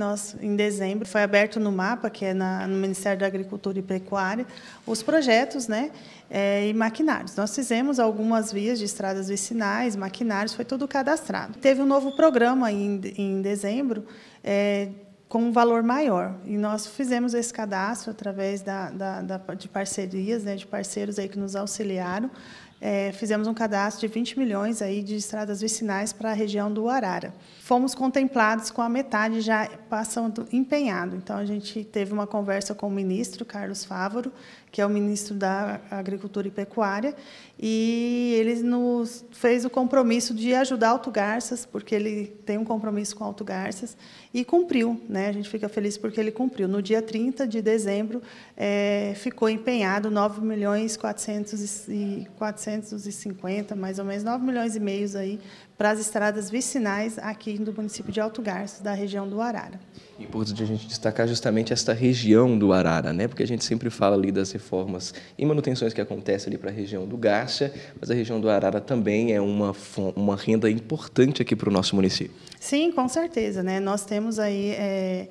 Nós, em dezembro, foi aberto no MAPA, que é na, no Ministério da Agricultura e Pecuária, os projetos né, é, e maquinários. Nós fizemos algumas vias de estradas vicinais, maquinários, foi tudo cadastrado. Teve um novo programa em, em dezembro, é, com um valor maior. E nós fizemos esse cadastro através da, da, da de parcerias, né, de parceiros aí que nos auxiliaram, é, fizemos um cadastro de 20 milhões aí de estradas vicinais para a região do Arara. Fomos contemplados com a metade já passando empenhado. Então, a gente teve uma conversa com o ministro, Carlos Fávoro, que é o ministro da Agricultura e Pecuária, e ele nos fez o compromisso de ajudar Alto Garças, porque ele tem um compromisso com Alto Garças, e cumpriu. Né? A gente fica feliz porque ele cumpriu. No dia 30 de dezembro, é, ficou empenhado 9 milhões e 400 450, mais ou menos 9 milhões e meio aí para as estradas vicinais aqui do município de Alto Garças, da região do Arara. Importante a gente destacar justamente esta região do Arara, né? Porque a gente sempre fala ali das reformas e manutenções que acontecem ali para a região do Garça, mas a região do Arara também é uma, uma renda importante aqui para o nosso município. Sim, com certeza, né? Nós temos aí é,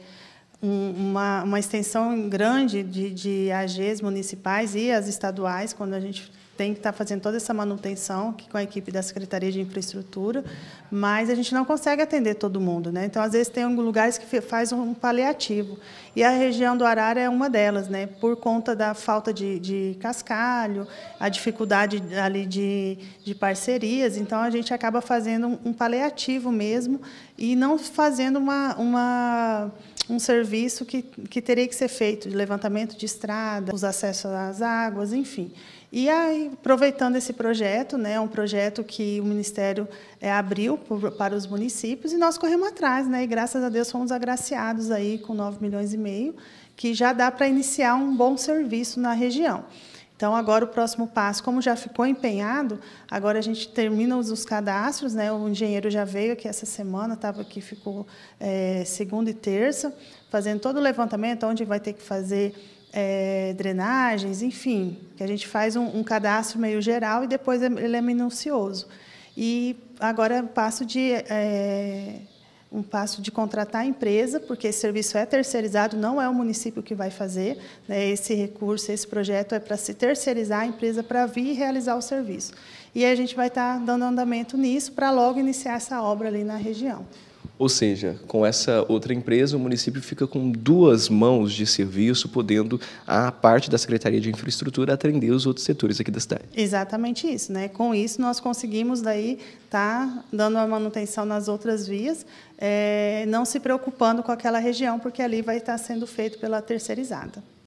uma, uma, extensão grande de, de AGs municipais e as estaduais, quando a gente tem que estar tá fazendo toda essa manutenção aqui com a equipe da Secretaria de Infraestrutura, mas a gente não consegue atender todo mundo. Né? Então, às vezes, tem lugares que faz um paliativo. E a região do Arara é uma delas, né? por conta da falta de, de cascalho, a dificuldade ali de, de, parcerias. Então, a gente acaba fazendo um paliativo mesmo e não fazendo uma, uma um serviço serviço que, que teria que ser feito, de levantamento de estrada, os acessos às águas, enfim. E aí, aproveitando esse projeto, né, um projeto que o Ministério é, abriu por, para os municípios, e nós corremos atrás, né, e graças a Deus fomos agraciados aí com 9 milhões e meio, que já dá para iniciar um bom serviço na região. Então, agora o próximo passo, como já ficou empenhado, agora a gente termina os cadastros, né? o engenheiro já veio aqui essa semana, estava aqui, ficou é, segunda e terça, fazendo todo o levantamento, onde vai ter que fazer é, drenagens, enfim, que a gente faz um, um, cadastro meio geral e depois ele é minucioso. E agora é passo de é, um passo de contratar a empresa, porque esse serviço é terceirizado, não é o município que vai fazer. Né? Esse recurso, esse projeto é para se terceirizar a empresa para vir realizar o serviço. E a gente vai estar dando andamento nisso para logo iniciar essa obra ali na região. Ou seja, com essa outra empresa, o município fica com duas mãos de serviço, podendo a parte da Secretaria de Infraestrutura atender os outros setores aqui da cidade. Exatamente isso, né? Com isso nós conseguimos daí estar tá dando a manutenção nas outras vias, é, não se preocupando com aquela região, porque ali vai estar sendo feito pela terceirizada.